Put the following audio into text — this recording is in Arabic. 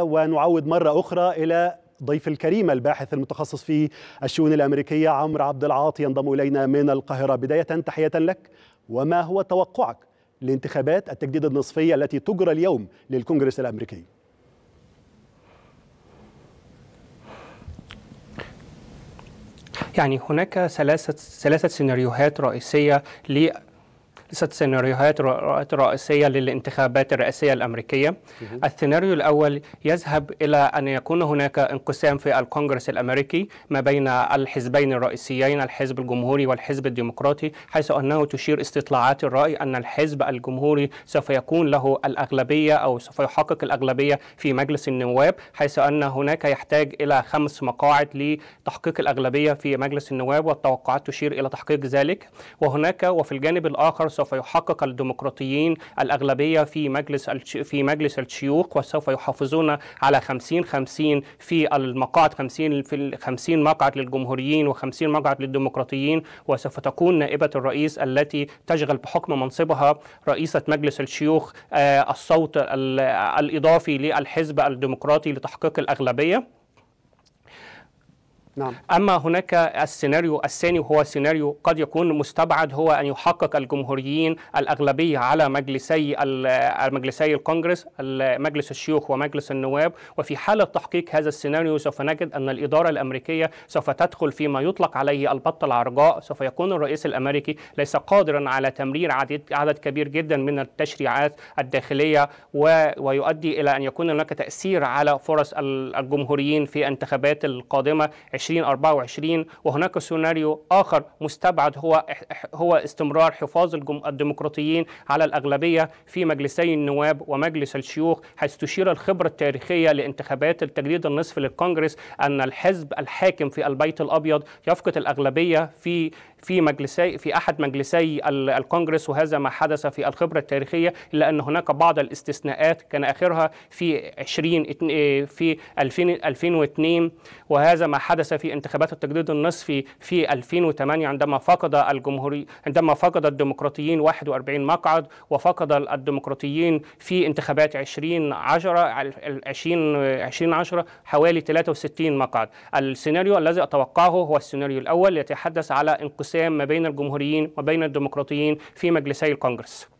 ونعود مرة أخرى إلى ضيف الكريم الباحث المتخصص في الشؤون الأمريكية عمرو عبد العاطي ينضم إلينا من القاهرة بداية تحية لك وما هو توقعك لانتخابات التجديد النصفية التي تجرى اليوم للكونغرس الأمريكي يعني هناك ثلاثة ثلاثة سيناريوهات رئيسية سيناريوهات رئيسية للانتخابات الرئاسية الأمريكية السيناريو الأول يذهب إلى أن يكون هناك انقسام في الكونغرس الأمريكي ما بين الحزبين الرئيسيين الحزب الجمهوري والحزب الديمقراطي حيث أنه تشير استطلاعات الرأي أن الحزب الجمهوري سوف يكون له الأغلبية أو سوف يحقق الأغلبية في مجلس النواب حيث أن هناك يحتاج إلى خمس مقاعد لتحقيق الأغلبية في مجلس النواب والتوقعات تشير إلى تحقيق ذلك وهناك وفي الجانب الآخر سوف سوف يحقق الديمقراطيين الأغلبية في مجلس في مجلس الشيوخ وسوف يحافظون على 50 50 في المقاعد 50 في 50 مقعد للجمهوريين و50 مقعد للديمقراطيين وسوف تكون نائبة الرئيس التي تشغل بحكم منصبها رئيسة مجلس الشيوخ آه، الصوت الإضافي للحزب الديمقراطي لتحقيق الأغلبية نعم. أما هناك السيناريو الثاني وهو سيناريو قد يكون مستبعد هو أن يحقق الجمهوريين الأغلبية على مجلسي مجلسي الكونجرس مجلس الشيوخ ومجلس النواب وفي حالة تحقيق هذا السيناريو سوف نجد أن الإدارة الأمريكية سوف تدخل فيما يطلق عليه البط العرجاء سوف يكون الرئيس الأمريكي ليس قادرا على تمرير عدد, عدد كبير جدا من التشريعات الداخلية ويؤدي إلى أن يكون هناك تأثير على فرص الجمهوريين في الانتخابات القادمة 2024 وهناك سيناريو آخر مستبعد هو هو استمرار حفاظ الديمقراطيين على الأغلبية في مجلسي النواب ومجلس الشيوخ حيث تشير الخبرة التاريخية لانتخابات التجديد النصف للكونجرس أن الحزب الحاكم في البيت الأبيض يفقد الأغلبية في في مجلسي في احد مجلسي الكونجرس وهذا ما حدث في الخبره التاريخيه الا ان هناك بعض الاستثناءات كان اخرها في 20 آه، في 2002 وهذا ما حدث في انتخابات التجديد النصفي في 2008 عندما فقد الجمهوري عندما فقد الديمقراطيين 41 مقعد وفقد الديمقراطيين في انتخابات 20 10 20 20 10 حوالي 63 مقعد السيناريو الذي اتوقعه هو السيناريو الاول يتحدث على انقسام الانقسام ما بين الجمهوريين وبين الديمقراطيين في مجلسي الكونجرس